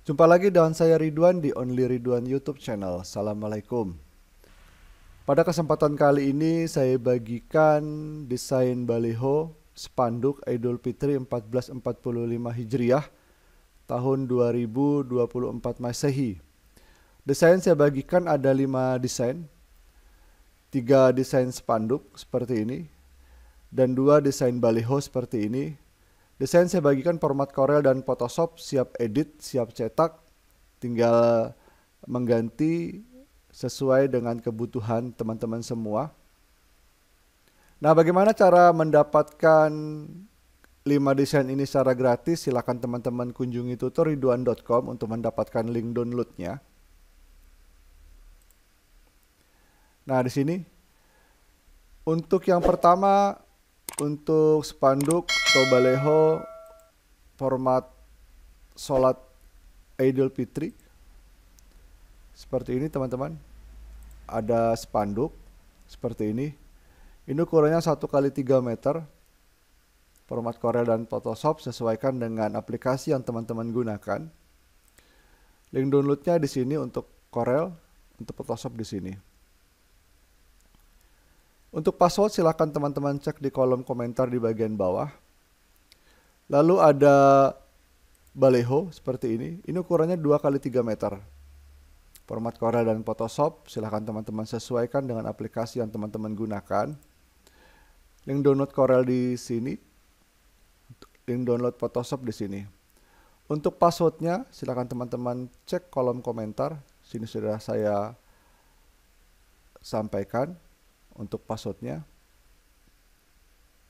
Jumpa lagi dengan saya Ridwan di Only Ridwan YouTube channel. Assalamualaikum. Pada kesempatan kali ini saya bagikan desain baliho spanduk Idul Fitri 1445 Hijriah tahun 2024 Masehi. Desain saya bagikan ada lima desain. tiga desain spanduk seperti ini dan dua desain baliho seperti ini Desain saya bagikan format Corel dan Photoshop, siap edit, siap cetak, tinggal mengganti sesuai dengan kebutuhan teman-teman semua. Nah, bagaimana cara mendapatkan 5 desain ini secara gratis? Silakan teman-teman kunjungi tutorialduan.com untuk mendapatkan link downloadnya. Nah, di sini untuk yang pertama untuk spanduk atau baleho format sholat Idul Fitri seperti ini teman-teman ada spanduk seperti ini ini ukurannya 1 kali 3 meter format Corel dan Photoshop sesuaikan dengan aplikasi yang teman-teman gunakan link downloadnya di sini untuk Corel untuk Photoshop di sini untuk password silahkan teman-teman cek di kolom komentar di bagian bawah. Lalu ada baleho seperti ini. Ini ukurannya 2 kali 3 meter. Format Corel dan Photoshop silahkan teman-teman sesuaikan dengan aplikasi yang teman-teman gunakan. Link download Corel di sini. Link download Photoshop di sini. Untuk passwordnya silahkan teman-teman cek kolom komentar. Sini sudah saya sampaikan untuk passwordnya.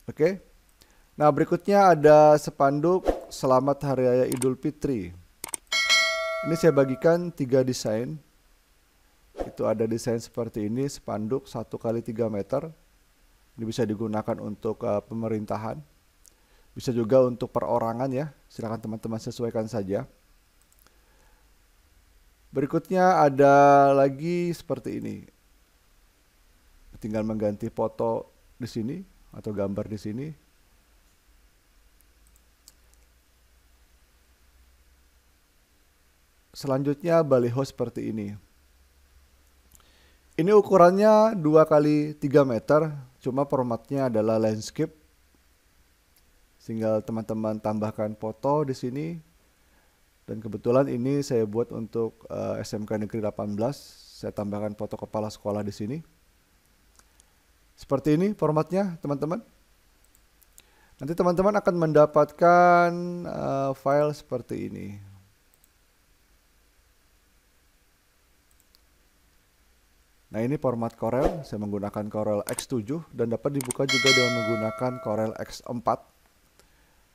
Oke. Okay. Nah, berikutnya ada sepanduk Selamat Hari Raya Idul Fitri. Ini saya bagikan tiga desain. Itu ada desain seperti ini, sepanduk satu kali tiga meter. Ini bisa digunakan untuk uh, pemerintahan. Bisa juga untuk perorangan ya. Silakan teman-teman sesuaikan saja. Berikutnya ada lagi seperti ini tinggal mengganti foto di sini atau gambar di sini selanjutnya baliho seperti ini ini ukurannya dua kali 3 meter cuma formatnya adalah landscape tinggal teman-teman tambahkan foto di sini dan kebetulan ini saya buat untuk uh, eh, SMK Negeri 18 saya tambahkan foto kepala sekolah di sini seperti ini formatnya teman-teman. Nanti teman-teman akan mendapatkan uh, file seperti ini. Nah ini format Corel, saya menggunakan Corel X7 dan dapat dibuka juga dengan menggunakan Corel X4.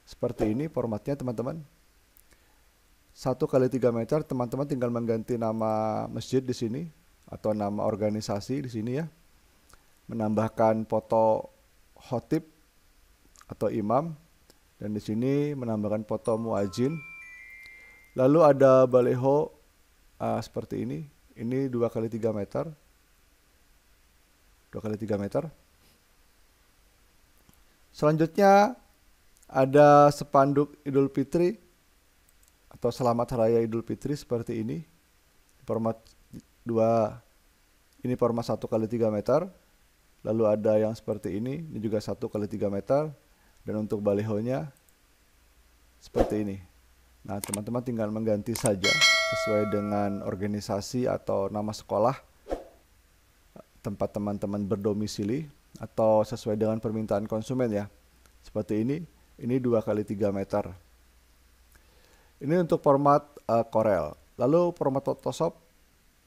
Seperti ini formatnya teman-teman. Satu kali tiga meter, teman-teman tinggal mengganti nama masjid di sini atau nama organisasi di sini ya menambahkan foto khotib atau imam dan di sini menambahkan foto muajin. Lalu ada baleho uh, seperti ini. Ini 2 kali 3 meter. 2 kali 3 meter. Selanjutnya ada sepanduk Idul Fitri atau Selamat Raya Idul Fitri seperti ini. Format 2 ini format 1 kali 3 meter lalu ada yang seperti ini ini juga satu kali 3 meter dan untuk balihonya seperti ini nah teman-teman tinggal mengganti saja sesuai dengan organisasi atau nama sekolah tempat teman-teman berdomisili atau sesuai dengan permintaan konsumen ya seperti ini ini dua kali 3 meter ini untuk format uh, Corel lalu format Photoshop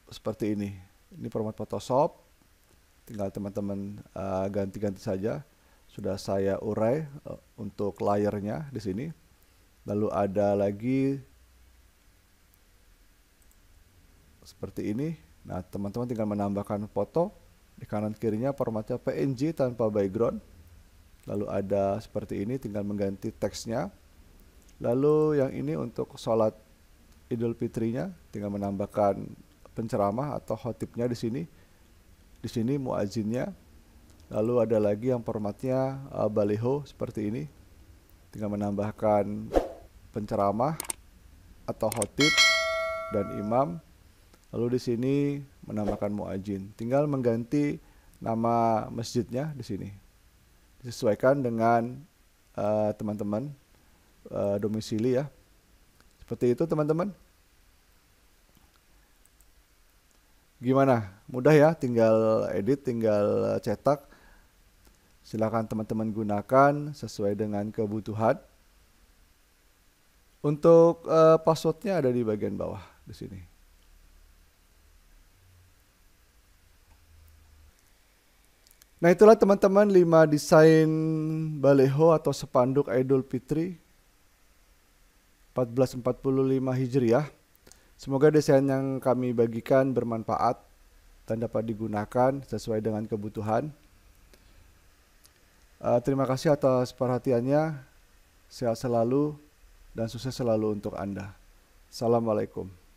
seperti ini ini format Photoshop tinggal teman-teman uh, ganti-ganti saja. Sudah saya urai uh, untuk layarnya di sini. Lalu ada lagi seperti ini. Nah, teman-teman tinggal menambahkan foto di kanan kirinya formatnya PNG tanpa background. Lalu ada seperti ini tinggal mengganti teksnya. Lalu yang ini untuk sholat Idul Fitrinya tinggal menambahkan penceramah atau khotibnya di sini di sini muazinnya lalu ada lagi yang formatnya uh, baleho seperti ini tinggal menambahkan penceramah atau khotib dan imam lalu di sini menambahkan muajin tinggal mengganti nama masjidnya di sini disesuaikan dengan eh, teman-teman uh, uh, domisili ya seperti itu teman-teman Gimana? Mudah ya, tinggal edit, tinggal cetak. Silakan teman-teman gunakan sesuai dengan kebutuhan. Untuk uh, passwordnya ada di bagian bawah di sini. Nah itulah teman-teman 5 desain baleho atau sepanduk Idul Fitri 1445 Hijriah. Semoga desain yang kami bagikan bermanfaat dan dapat digunakan sesuai dengan kebutuhan. Uh, terima kasih atas perhatiannya. Sehat selalu dan sukses selalu untuk Anda. Assalamualaikum.